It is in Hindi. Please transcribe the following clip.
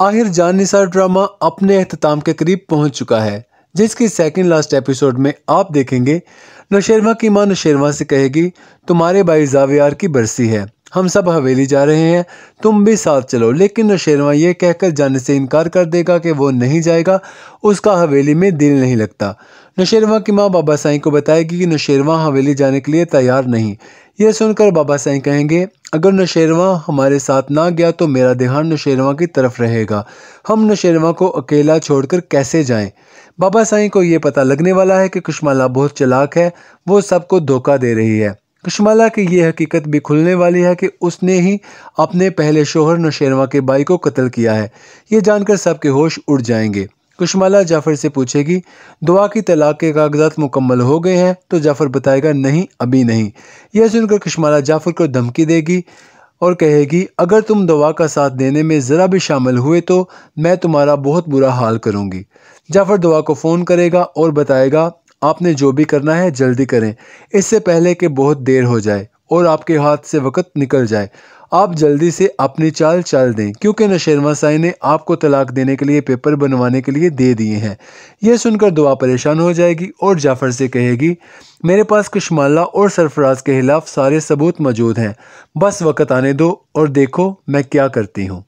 आखिर जान निसार ड्रामा अपने अहतमाम के करीब पहुंच चुका है जिसके सेकंड लास्ट एपिसोड में आप देखेंगे नशेरवा की माँ नौशेरवा से कहेगी तुम्हारे भाई जावियार की बरसी है हम सब हवेली जा रहे हैं तुम भी साथ चलो लेकिन नशेरवा ये कहकर जाने से इनकार कर देगा कि वो नहीं जाएगा उसका हवेली में दिल नहीं लगता नशेरवा की माँ बाबा साई को बताएगी कि नौशेरवा हवेली जाने के लिए तैयार नहीं यह सुनकर बाबा साईं कहेंगे अगर नशेरवा हमारे साथ ना गया तो मेरा ध्यान नशेरवा की तरफ रहेगा हम नशेरवा को अकेला छोड़कर कैसे जाएं? बाबा साईं को ये पता लगने वाला है कि कुशमाला बहुत चलाक है वो सबको धोखा दे रही है कुशमाला की ये हकीकत भी खुलने वाली है कि उसने ही अपने पहले शोहर नशेरवा के बाई को कत्ल किया है ये जानकर सबके होश उड़ जाएंगे कुशमाला जाफ़र से पूछेगी दुआ की तलाक के कागजात मुकम्मल हो गए हैं तो जाफ़र बताएगा नहीं अभी नहीं यह सुनकर कुशमाला जाफ़र को धमकी देगी और कहेगी अगर तुम दवा का साथ देने में ज़रा भी शामिल हुए तो मैं तुम्हारा बहुत बुरा हाल करूँगी जाफ़र दवा को फ़ोन करेगा और बताएगा आपने जो भी करना है जल्दी करें इससे पहले कि बहुत देर हो जाए और आपके हाथ से वक़्त निकल जाए आप जल्दी से अपनी चाल चल दें क्योंकि नशेरवा साई ने आपको तलाक देने के लिए पेपर बनवाने के लिए दे दिए हैं यह सुनकर दुआ परेशान हो जाएगी और जाफ़र से कहेगी मेरे पास कशमाला और सरफराज के खिलाफ सारे सबूत मौजूद हैं बस वक्त आने दो और देखो मैं क्या करती हूँ